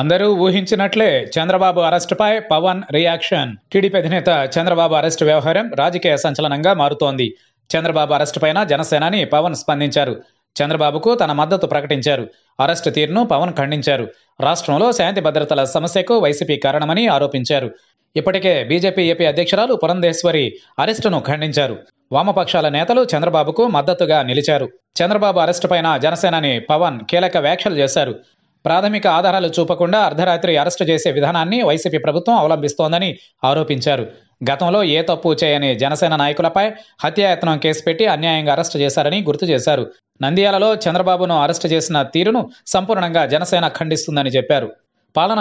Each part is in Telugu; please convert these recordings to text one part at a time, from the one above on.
అందరూ ఊహించినట్లే చంద్రబాబు అరెస్టుపై పవన్ రియాక్షన్ టీడీపీ అధినేత చంద్రబాబు అరెస్ట్ వ్యవహారం రాజకీయ సంచలనంగా మారుతోంది చంద్రబాబు అరెస్ట్ పైన జనసేనాని పవన్ స్పందించారు చంద్రబాబుకు తన మద్దతు ప్రకటించారు అరెస్టు తీరును పవన్ ఖండించారు రాష్ట్రంలో శాంతి భద్రతల సమస్యకు వైసీపీ కారణమని ఆరోపించారు ఇప్పటికే బీజేపీ ఏపీ అధ్యక్షురాలు పురంధేశ్వరి అరెస్టును ఖండించారు వామపక్షాల నేతలు చంద్రబాబుకు మద్దతుగా నిలిచారు చంద్రబాబు అరెస్టు పైన జనసేనని పవన్ కీలక వ్యాఖ్యలు చేశారు ప్రాథమిక ఆధారాలు చూపకుండా అర్ధరాత్రి అరెస్టు చేసే విధానాన్ని వైసీపీ ప్రభుత్వం అవలంబిస్తోందని ఆరోపించారు గతంలో ఏ తప్పు చేయని జనసేన నాయకులపై హత్యాయత్నం కేసు పెట్టి అన్యాయంగా అరెస్టు చేశారని గుర్తు చేశారు నంద్యాలలో చంద్రబాబును అరెస్టు చేసిన తీరును సంపూర్ణంగా జనసేన ఖండిస్తుందని చెప్పారు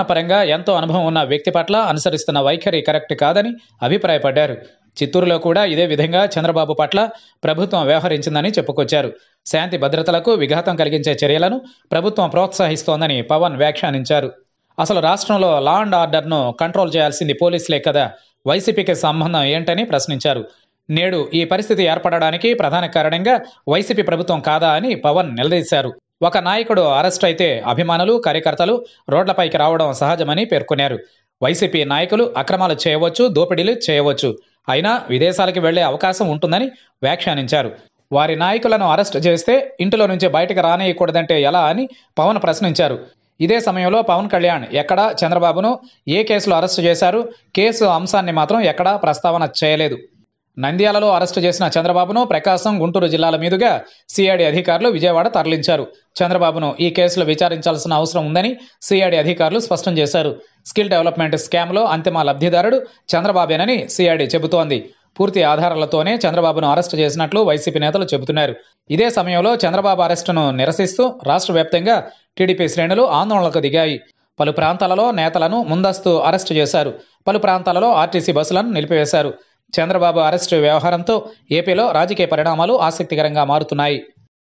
పరంగా ఎంతో అనుభవం ఉన్న వ్యక్తి పట్ల అనుసరిస్తున్న వైఖరి కరెక్ట్ కాదని అభిప్రాయపడ్డారు చిత్తూరులో కూడా ఇదే విధంగా చంద్రబాబు పట్ల ప్రభుత్వం వ్యవహరించిందని చెప్పుకొచ్చారు శాంతి భద్రతలకు విఘాతం కలిగించే చర్యలను ప్రభుత్వం ప్రోత్సహిస్తోందని పవన్ వ్యాఖ్యానించారు అసలు రాష్ట్రంలో లా అండ్ ఆర్డర్ను కంట్రోల్ చేయాల్సింది పోలీసులే కదా వైసీపీకి సంబంధం ఏంటని ప్రశ్నించారు నేడు ఈ పరిస్థితి ఏర్పడడానికి ప్రధాన కారణంగా వైసీపీ ప్రభుత్వం కాదా అని పవన్ నిలదీశారు ఒక నాయకుడు అరెస్ట్ అయితే అభిమానులు కార్యకర్తలు రోడ్లపైకి రావడం సహజమని పేర్కొన్నారు వైసీపీ నాయకులు అక్రమాలు చేయవచ్చు దోపిడీలు చేయవచ్చు అయినా విదేశాలకు వెళ్లే అవకాశం ఉంటుందని వ్యాఖ్యానించారు వారి నాయకులను అరెస్ట్ చేస్తే ఇంటిలో నుంచి బయటకు రానేయకూడదంటే ఎలా అని పవన్ ప్రశ్నించారు ఇదే సమయంలో పవన్ కళ్యాణ్ ఎక్కడ చంద్రబాబును ఏ కేసులో అరెస్టు చేశారు కేసు అంశాన్ని మాత్రం ఎక్కడా ప్రస్తావన చేయలేదు నంద్యాలలో అరెస్టు చేసిన చంద్రబాబును ప్రకాశం గుంటూరు జిల్లాల మీదుగా సిఐడి అధికారులు విజయవాడ తరలించారు చంద్రబాబును ఈ కేసులో విచారించాల్సిన అవసరం ఉందని సిఐడి అధికారులు స్పష్టం చేశారు స్కిల్ డెవలప్మెంట్ స్కామ్లో అంతిమ లబ్ధిదారుడు చంద్రబాబేనని సిఐడి చెబుతోంది పూర్తి ఆధారాలతోనే చంద్రబాబును అరెస్టు చేసినట్లు వైసీపీ నేతలు చెబుతున్నారు ఇదే సమయంలో చంద్రబాబు అరెస్టును నిరసిస్తూ రాష్ట్ర వ్యాప్తంగా టీడీపీ శ్రేణులు ఆందోళనకు దిగాయి పలు ప్రాంతాలలో నేతలను ముందస్తు అరెస్టు చేశారు పలు ప్రాంతాలలో ఆర్టీసీ బస్సులను నిలిపివేశారు చంద్రబాబు అరెస్టు వ్యవహారంతో ఏపీలో రాజకీయ పరిణామాలు ఆసక్తికరంగా మారుతున్నాయి